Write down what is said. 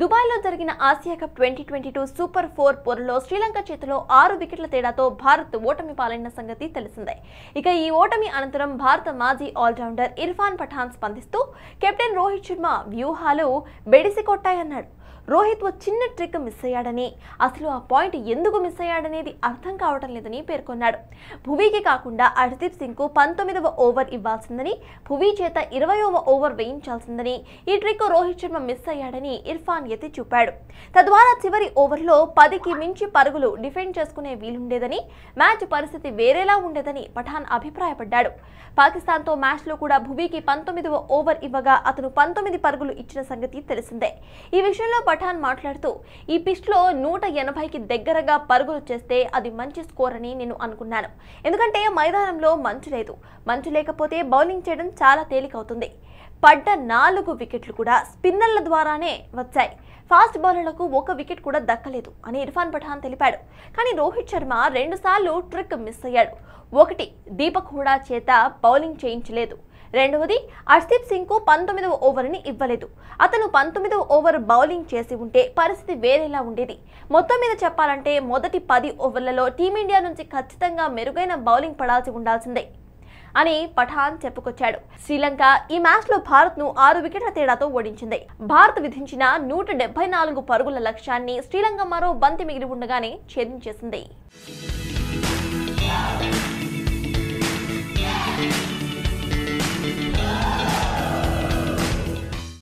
దుబాయ్లో జరిగిన Asia cup twenty twenty two super four పోరులో శ్రీలంక చేతిలో ఆరు వికెట్ల తేడాతో భారత్ ఓటమి పాలైన సంగతి తెలిసిందే ఇక ఈ ఓటమి అనంతరం భారత మాజీ ఆల్రౌండర్ ఇర్ఫాన్ పఠాన్ స్పందిస్తూ కెప్టెన్ రోహిత్ శర్మ వ్యూహాలు బెడిసి కొట్టాయన్నాడు రోహిత్ ఓ చిన్న ట్రిక్ మిస్ అయ్యాడని అసలు ఆ పాయింట్ ఎందుకు మిస్ అయ్యాడనేది అర్థం కావటం లేదని పేర్కొన్నాడు భువీకి కాకుండా అర్దీప్ సింగ్కు పంతొమ్మిదవ ఓవర్ ఇవ్వాల్సిందని భువీ చేత ఇరవయవ ఓవర్ వేయించాల్సిందని ఈ ట్రిక్ రోహిత్ శర్మ మిస్ అయ్యాడని ఇర్ఫాన్ ఎత్తి చూపాడు తద్వారా చివరి ఓవర్లో పదికి మించి పరుగులు డిఫెండ్ చేసుకునే వీలుండేదని మ్యాచ్ పరిస్థితి వేరేలా ఉండేదని పఠాన్ అభిప్రాయపడ్డాడు పాకిస్తాన్తో మ్యాచ్లో కూడా భువీకి పంతొమ్మిదవ ఓవర్ ఇవ్వగా అతను పంతొమ్మిది పరుగులు ఇచ్చిన సంగతి తెలిసిందే ఈ విషయంలో పఠాన్ మాట్లాడుతూ ఈ పిచ్లో నూట ఎనభైకి దగ్గరగా పరుగులు చేస్తే అది మంచి స్కోర్ అని నేను అనుకున్నాను ఎందుకంటే మైదానంలో మంచు లేదు మంచు లేకపోతే బౌలింగ్ చేయడం చాలా తేలికవుతుంది పడ్డ నాలుగు వికెట్లు కూడా స్పిన్నర్ల ద్వారానే వచ్చాయి ఫాస్ట్ బౌలర్లకు ఒక వికెట్ కూడా దక్కలేదు అని ఇర్ఫాన్ పఠాన్ తెలిపాడు కానీ రోహిత్ శర్మ రెండుసార్లు ట్రిక్ మిస్ అయ్యాడు ఒకటి దీపక్ హుడా చేత బౌలింగ్ చేయించలేదు రెండవది సింగ్ సింగ్కు పంతొమ్మిదవ ఓవర్ని ఇవ్వలేదు అతను పంతొమ్మిదవ ఓవర్ బౌలింగ్ చేసి ఉంటే పరిస్థితి వేరేలా ఉండేది మొత్తం మీద చెప్పాలంటే మొదటి పది ఓవర్లలో టీమిండియా నుంచి ఖచ్చితంగా మెరుగైన బౌలింగ్ పడాల్సి ఉండాల్సిందే అని పఠాన్ చెప్పుకొచ్చాడు శ్రీలంక ఈ మ్యాచ్ లో భారత్ ను ఆరు వికెట్ల తేడాతో ఓడించింది భారత్ విధించిన నూట డెబ్బై నాలుగు పరుగుల లక్ష్యాన్ని శ్రీలంక మరో బంతి మిగిలి ఉండగానే ఛేదించేసింది